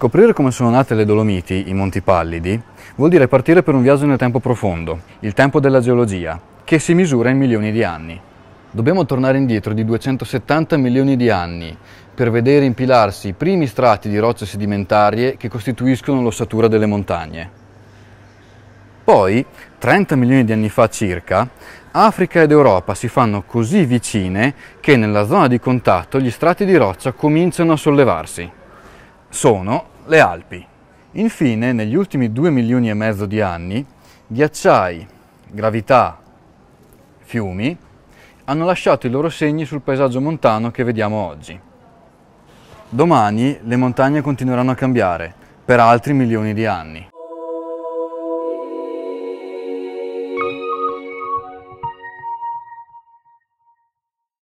Scoprire come sono nate le Dolomiti, i Monti Pallidi, vuol dire partire per un viaggio nel tempo profondo, il tempo della geologia, che si misura in milioni di anni. Dobbiamo tornare indietro di 270 milioni di anni per vedere impilarsi i primi strati di rocce sedimentarie che costituiscono l'ossatura delle montagne. Poi, 30 milioni di anni fa circa, Africa ed Europa si fanno così vicine che nella zona di contatto gli strati di roccia cominciano a sollevarsi. Sono le Alpi. Infine, negli ultimi 2 milioni e mezzo di anni, ghiacciai, gravità, fiumi hanno lasciato i loro segni sul paesaggio montano che vediamo oggi. Domani le montagne continueranno a cambiare per altri milioni di anni.